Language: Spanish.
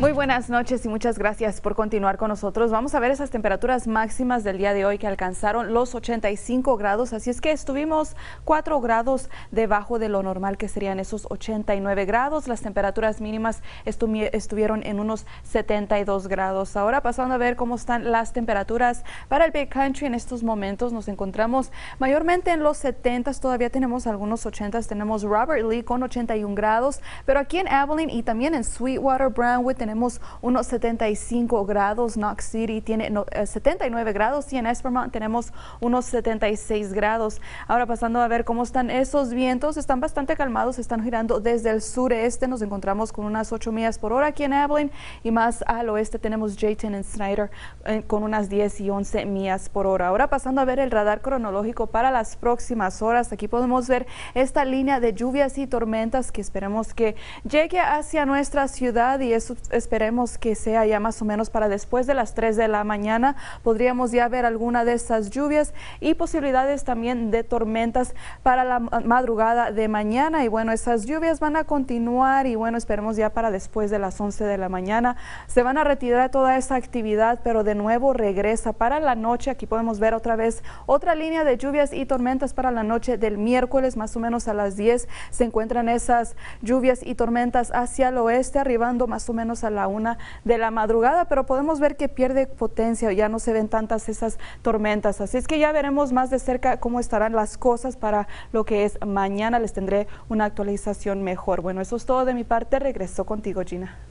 Muy buenas noches y muchas gracias por continuar con nosotros. Vamos a ver esas temperaturas máximas del día de hoy que alcanzaron los 85 grados, así es que estuvimos 4 grados debajo de lo normal que serían esos 89 grados. Las temperaturas mínimas estuvieron en unos 72 grados. Ahora pasando a ver cómo están las temperaturas para el Big Country en estos momentos nos encontramos mayormente en los 70, todavía tenemos algunos 80, tenemos Robert Lee con 81 grados, pero aquí en Abilene y también en Sweetwater Brownwood tenemos unos 75 grados, Knox City tiene 79 eh, grados y en Espermont tenemos unos 76 grados. Ahora pasando a ver cómo están esos vientos, están bastante calmados, están girando desde el sureste, nos encontramos con unas 8 millas por hora aquí en Abilene y más al oeste tenemos Jayton y Snyder eh, con unas 10 y 11 millas por hora. Ahora pasando a ver el radar cronológico para las próximas horas, aquí podemos ver esta línea de lluvias y tormentas que esperemos que llegue hacia nuestra ciudad y eso esperemos que sea ya más o menos para después de las 3 de la mañana. Podríamos ya ver alguna de estas lluvias y posibilidades también de tormentas para la madrugada de mañana. Y bueno, esas lluvias van a continuar y bueno, esperemos ya para después de las 11 de la mañana. Se van a retirar toda esa actividad, pero de nuevo regresa para la noche. Aquí podemos ver otra vez otra línea de lluvias y tormentas para la noche del miércoles, más o menos a las 10. Se encuentran esas lluvias y tormentas hacia el oeste, arribando más o menos a la una de la madrugada, pero podemos ver que pierde potencia, ya no se ven tantas esas tormentas. Así es que ya veremos más de cerca cómo estarán las cosas para lo que es mañana. Les tendré una actualización mejor. Bueno, eso es todo de mi parte. Regreso contigo, Gina.